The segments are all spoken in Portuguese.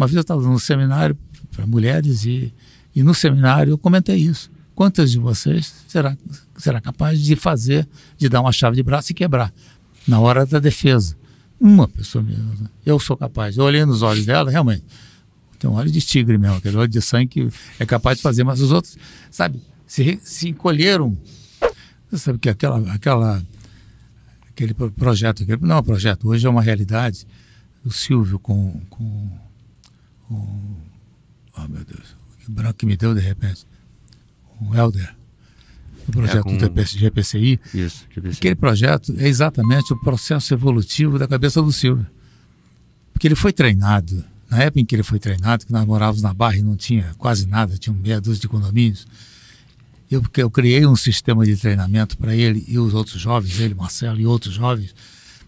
Uma vez eu estava num seminário para mulheres e, e no seminário eu comentei isso. Quantas de vocês será, será capaz de fazer, de dar uma chave de braço e quebrar na hora da defesa? Uma pessoa mesmo. Né? Eu sou capaz. Eu olhei nos olhos dela, realmente. Tem um olho de tigre mesmo, aquele olho de sangue que é capaz de fazer, mas os outros, sabe, se, se encolheram. Você sabe que aquela, aquela, aquele projeto, aquele, não é um projeto, hoje é uma realidade. O Silvio com, com um. Oh, meu Deus. Que branco que me deu de repente. Um Helder. O é, projeto é com... do GPCI. Isso, GPCI. Aquele projeto é exatamente o processo evolutivo da cabeça do Silvio. Porque ele foi treinado. Na época em que ele foi treinado, que nós morávamos na Barra e não tinha quase nada, tinha um meia dúzia de condomínios. Eu, eu criei um sistema de treinamento para ele e os outros jovens, ele, Marcelo e outros jovens,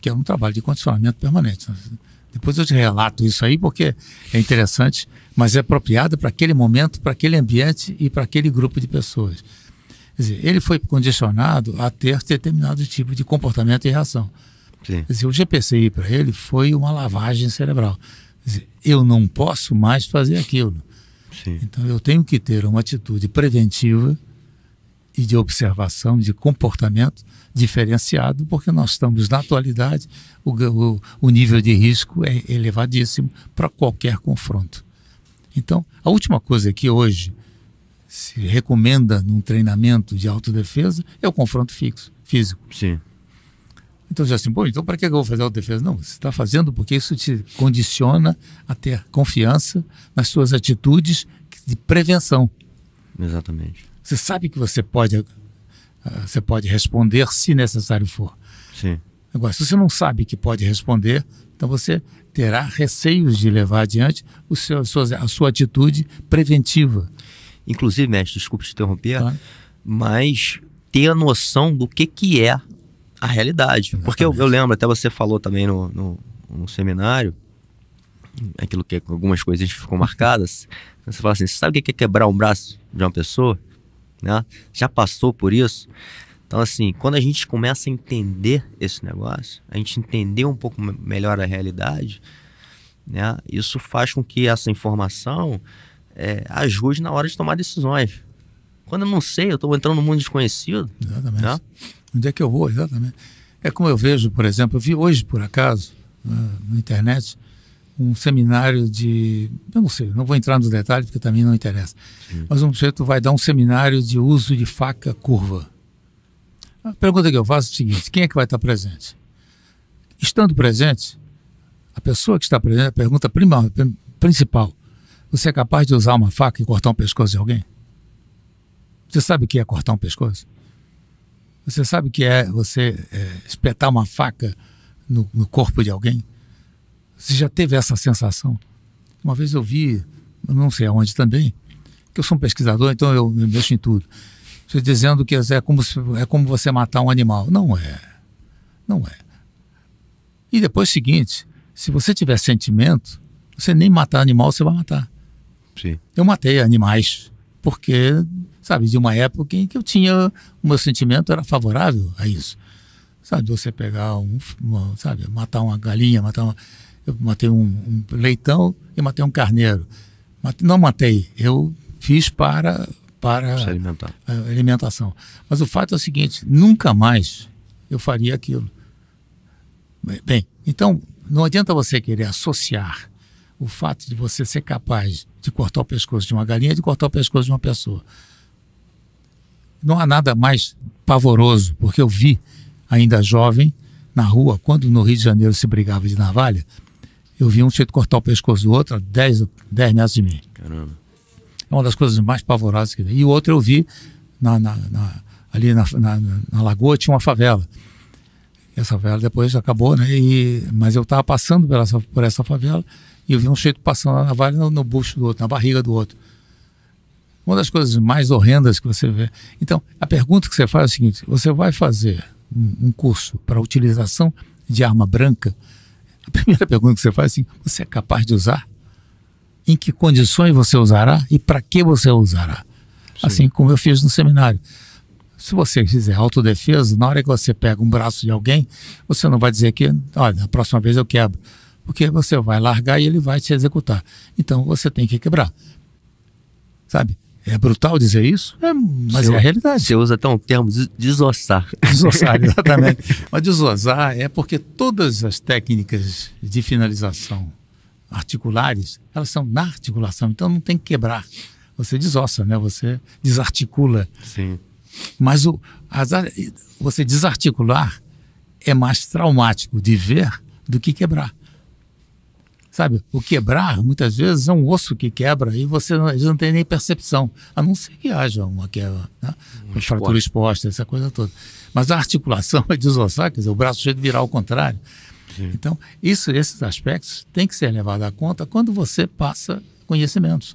que era é um trabalho de condicionamento permanente. Depois eu te relato isso aí porque é interessante, mas é apropriado para aquele momento, para aquele ambiente e para aquele grupo de pessoas. Quer dizer, ele foi condicionado a ter determinado tipo de comportamento e reação. Sim. Quer dizer, o GPCI para ele foi uma lavagem cerebral. Quer dizer, eu não posso mais fazer aquilo. Sim. Então eu tenho que ter uma atitude preventiva e de observação, de comportamento diferenciado, porque nós estamos, na atualidade, o, o, o nível de risco é elevadíssimo para qualquer confronto. Então, a última coisa que hoje se recomenda num treinamento de autodefesa é o confronto fixo, físico. Sim. Então, já assim, bom, então para que eu vou fazer autodefesa? Não, você está fazendo porque isso te condiciona a ter confiança nas suas atitudes de prevenção. Exatamente. Você sabe que você pode, ah, você pode responder se necessário for. Sim. Agora, se você não sabe que pode responder, então você terá receios de levar adiante o seu, a, sua, atitude preventiva. Inclusive, mestre, desculpe te interromper, mas ter a noção do que, que é a realidade. Exatamente. Porque eu, eu, lembro, até você falou também no, no, no seminário, aquilo que algumas coisas ficam marcadas. Você fala assim: você sabe o que é quebrar um braço de uma pessoa? né? Já passou por isso? Então, assim, quando a gente começa a entender esse negócio, a gente entender um pouco melhor a realidade, né? Isso faz com que essa informação é, ajude na hora de tomar decisões. Quando eu não sei, eu estou entrando no mundo desconhecido. Exatamente. Né? Onde é que eu vou? Exatamente. É como eu vejo, por exemplo, eu vi hoje, por acaso, né, na internet, um seminário de. Eu não sei, não vou entrar nos detalhes porque também não interessa. Sim. Mas um sujeito vai dar um seminário de uso de faca curva. A pergunta que eu faço é o seguinte: quem é que vai estar presente? Estando presente, a pessoa que está presente, a pergunta primal, principal: você é capaz de usar uma faca e cortar um pescoço de alguém? Você sabe o que é cortar um pescoço? Você sabe o que é você é, espetar uma faca no, no corpo de alguém? Você já teve essa sensação? Uma vez eu vi, não sei aonde também, que eu sou um pesquisador, então eu mexo em tudo. Você dizendo que é como, é como você matar um animal. Não é. Não é. E depois, seguinte, se você tiver sentimento, você nem matar animal, você vai matar. Sim. Eu matei animais, porque, sabe, de uma época em que eu tinha, o meu sentimento era favorável a isso. Sabe, você pegar um, uma, sabe, matar uma galinha, matar uma... Eu matei um, um leitão e matei um carneiro. Mate, não matei, eu fiz para para alimentação. Mas o fato é o seguinte: nunca mais eu faria aquilo. Bem, então não adianta você querer associar o fato de você ser capaz de cortar o pescoço de uma galinha de cortar o pescoço de uma pessoa. Não há nada mais pavoroso, porque eu vi ainda jovem na rua, quando no Rio de Janeiro se brigava de navalha, eu vi um sujeito cortar o pescoço do outro a 10, 10 metros de mim. Caramba. É uma das coisas mais pavorosas que tem. E o outro eu vi na, na, na, ali na, na, lagoa, tinha uma favela. Essa favela depois acabou, né? E, mas eu estava passando por essa, por essa favela e eu vi um sujeito passando na vale no, no bucho do outro, na barriga do outro. Uma das coisas mais horrendas que você vê. Então, a pergunta que você faz é a seguinte: você vai fazer um, um curso para utilização de arma branca? A primeira pergunta que você faz é assim: você é capaz de usar? Em que condições você usará e para que você usará? Sim. Assim como eu fiz no seminário. Se você fizer autodefesa, na hora que você pega um braço de alguém, você não vai dizer que, olha, a próxima vez eu quebro. Porque você vai largar e ele vai te executar. Então você tem que quebrar. Sabe? É brutal dizer isso, é, mas você, é a realidade. Você usa até um termo, desossar. Desossar, exatamente. mas desossar é porque todas as técnicas de finalização articulares, elas são na articulação, então não tem que quebrar. Você desossa, né? Você desarticula. Sim. Mas o, as, você desarticular é mais traumático de ver do que quebrar. Sabe, o quebrar, muitas vezes, é um osso que quebra e você não, tem nem percepção, a não ser que haja uma quebra, né? uma fratura exposta, essa coisa toda. Mas a articulação é desossar, quer dizer, o braço cheio de virar ao contrário. Sim. Então, isso, esses aspectos têm que ser levados à conta quando você passa conhecimentos.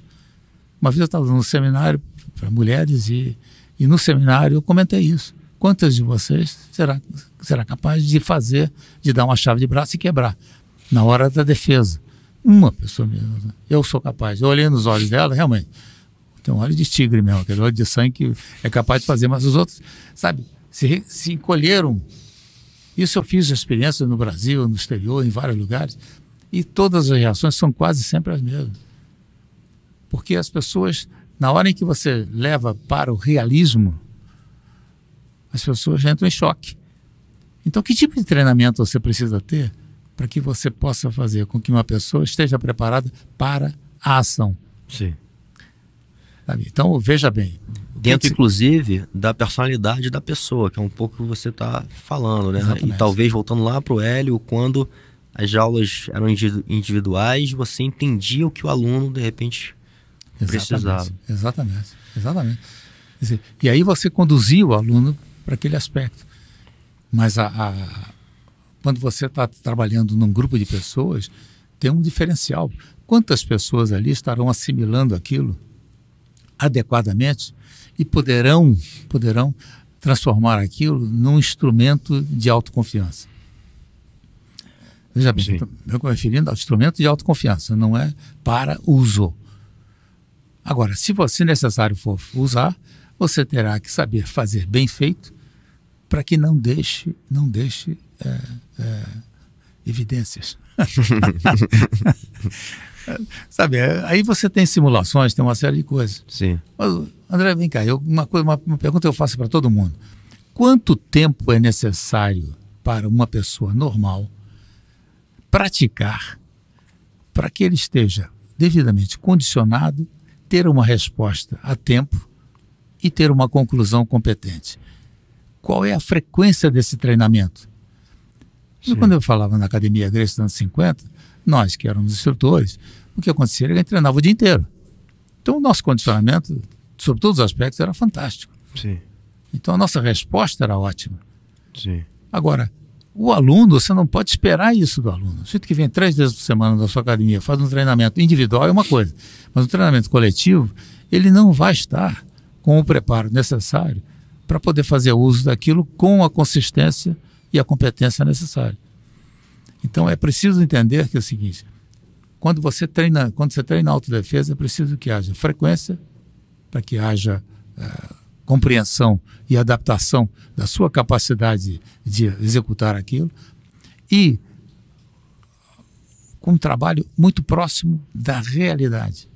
Uma vez eu estava no seminário para mulheres e, e no seminário eu comentei isso. Quantas de vocês será, será capaz de fazer, de dar uma chave de braço e quebrar na hora da defesa? Uma pessoa mesmo. Né? Eu sou capaz. Eu olhei nos olhos dela, realmente. Tem um olho de tigre mesmo, aquele olho de sangue que é capaz de fazer, mas os outros, sabe, se, se encolheram. Isso eu fiz experiências no Brasil, no exterior, em vários lugares, e todas as reações são quase sempre as mesmas. Porque as pessoas, na hora em que você leva para o realismo, as pessoas entram em choque. Então, que tipo de treinamento você precisa ter para que você possa fazer com que uma pessoa esteja preparada para a ação. Sim. Então, veja bem. Dentro, inclusive, da personalidade da pessoa, que é um pouco que você está falando, né? Exatamente. E talvez voltando lá para o Hélio, quando as aulas eram individuais, você entendia o que o aluno, de repente, precisava. Exatamente. Exatamente. e aí você conduzia o aluno para aquele aspecto. Mas a, a quando você está trabalhando num grupo de pessoas, tem um diferencial. Quantas pessoas ali estarão assimilando aquilo adequadamente e poderão, poderão transformar aquilo num instrumento de autoconfiança? Veja bem, eu estou referindo ao instrumento de autoconfiança, não é para uso. Agora, se você necessário for usar, você terá que saber fazer bem feito para que não deixe, não deixe é, é, evidências. Sabe, é, aí você tem simulações, tem uma série de coisas. Sim. Mas, André, vem cá, eu, uma, coisa, uma, uma pergunta eu faço para todo mundo. Quanto tempo é necessário para uma pessoa normal praticar para que ele esteja devidamente condicionado, ter uma resposta a tempo e ter uma conclusão competente? Qual é a frequência desse treinamento? Mas quando eu falava na academia grega dos anos 50, nós que éramos instrutores, o que acontecia era que a gente treinava o dia inteiro. Então o nosso condicionamento, sobre todos os aspectos, era fantástico. Sim. Então a nossa resposta era ótima. Sim. Agora, o aluno, você não pode esperar isso do aluno. O que vem três vezes por semana da sua academia, faz um treinamento individual é uma coisa, mas um treinamento coletivo, ele não vai estar com o preparo necessário para poder fazer uso daquilo com a consistência e a competência necessária. Então é preciso entender que é o seguinte: quando você treina, quando você treina autodefesa, é preciso que haja frequência, para que haja eh, compreensão e adaptação da sua capacidade de executar aquilo, e com um trabalho muito próximo da realidade.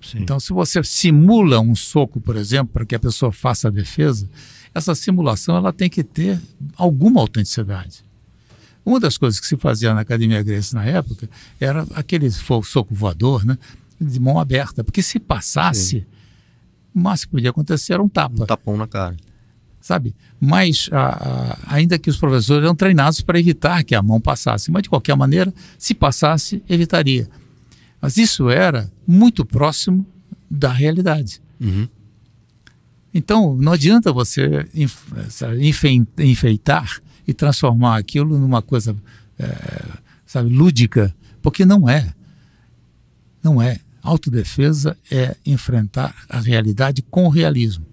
Sim. Então, se você simula um soco, por exemplo, para que a pessoa faça a defesa, essa simulação ela tem que ter alguma autenticidade. Uma das coisas que se fazia na Academia grega na época era aquele soco voador, né? De mão aberta, porque se passasse, Sim. o máximo que podia acontecer era um tapa. Um tapão na cara. Sabe? Mas, a, a, ainda que os professores eram treinados para evitar que a mão passasse, mas de qualquer maneira, se passasse, evitaria. Mas isso era muito próximo da realidade. Uhum. Então, não adianta você enfeitar e transformar aquilo numa coisa, é, sabe, lúdica, porque não é. Não é. Autodefesa é enfrentar a realidade com realismo.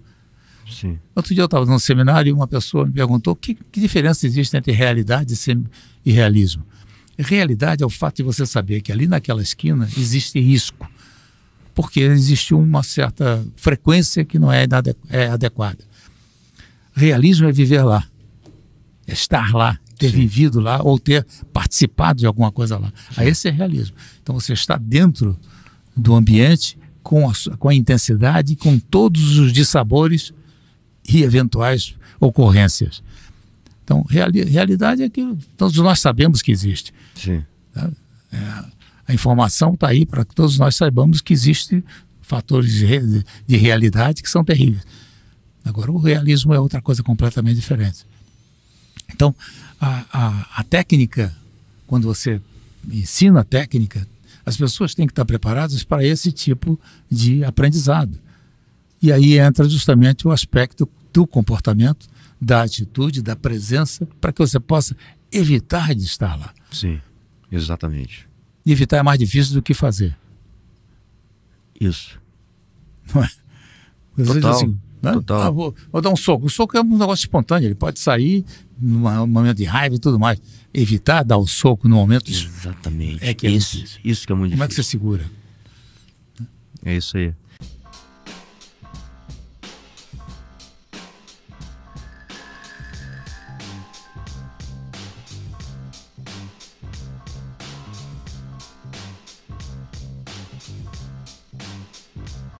Sim. Outro dia eu estava num seminário e uma pessoa me perguntou que, que diferença existe entre realidade e realismo. Realidade é o fato de você saber que ali naquela esquina existe risco, porque existe uma certa frequência que não é, é adequada. Realismo é viver lá estar lá, ter Sim. vivido lá ou ter participado de alguma coisa lá. Sim. Aí esse é realismo. Então você está dentro do ambiente com a, com a intensidade, com todos os dissabores e eventuais ocorrências. Então, reali realidade é que todos nós sabemos que existe. Sim. Tá? É, a informação está aí para que todos nós saibamos que existem fatores de, re de realidade que são terríveis. Agora, o realismo é outra coisa completamente diferente. Então, a, a, a técnica, quando você ensina a técnica, as pessoas têm que estar preparadas para esse tipo de aprendizado. E aí entra justamente o aspecto do comportamento, da atitude, da presença, para que você possa evitar de estar lá. Sim, exatamente. E evitar é mais difícil do que fazer. Isso. Não é? Total. Assim, né? Total. Ah, vou, vou, dar um soco. O soco é um negócio espontâneo, ele pode sair num momento de raiva e tudo mais. Evitar dar o soco no momento. Exatamente. É que é isso, isso que é muito difícil. Como é que você segura? É isso aí.